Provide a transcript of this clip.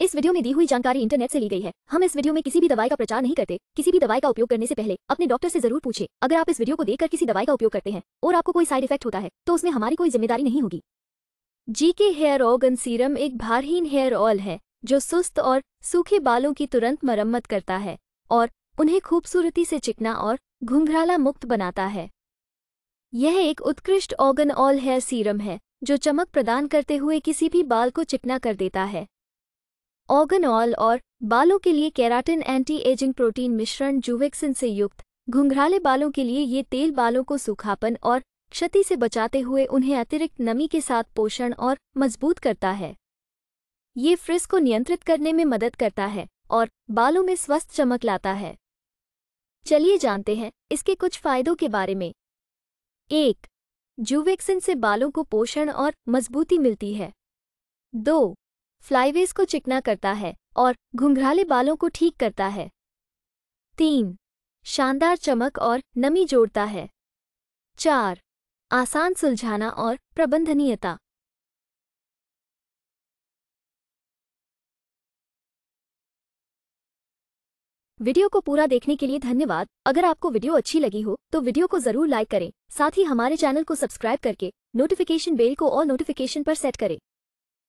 इस वीडियो में दी हुई जानकारी इंटरनेट से ली गई है हम इस वीडियो में किसी भी दवाई का प्रचार नहीं करते किसी भी दवाई का उपयोग करने से पहले अपने डॉक्टर से जरूर पूछे अगर आप इस वीडियो को देखकर किसी दवाई का उपयोग करते हैं और आपको कोई साइड इफेक्ट होता है तो उसमें हमारी कोई जिम्मेदारी नहीं होगी जी के हेयर ऑर्गन सीरम एक भारहीन हेयर ऑयल है जो सुस्त और सूखे बालों की तुरंत मरम्मत करता है और उन्हें खूबसूरती से चिकना और घुंघराला मुक्त बनाता है यह एक उत्कृष्ट ऑर्गन ऑयल हेयर सीरम है जो चमक प्रदान करते हुए किसी भी बाल को चिकना कर देता है ऑर्गन ऑयल और बालों के लिए केराटिन एंटी एजिंग प्रोटीन मिश्रण जुवेक्सिन से युक्त घुंघराले बालों के लिए ये तेल बालों को सूखापन और क्षति से बचाते हुए उन्हें अतिरिक्त नमी के साथ पोषण और मजबूत करता है ये फ्रिज को नियंत्रित करने में मदद करता है और बालों में स्वस्थ चमक लाता है चलिए जानते हैं इसके कुछ फायदों के बारे में एक जुवेक्सिन से बालों को पोषण और मजबूती मिलती है दो फ्लाईवेज को चिकना करता है और घुंघराले बालों को ठीक करता है तीन शानदार चमक और नमी जोड़ता है चार आसान सुलझाना और प्रबंधनीयता वीडियो को पूरा देखने के लिए धन्यवाद अगर आपको वीडियो अच्छी लगी हो तो वीडियो को जरूर लाइक करें साथ ही हमारे चैनल को सब्सक्राइब करके नोटिफिकेशन बेल को और नोटिफिकेशन पर सेट करें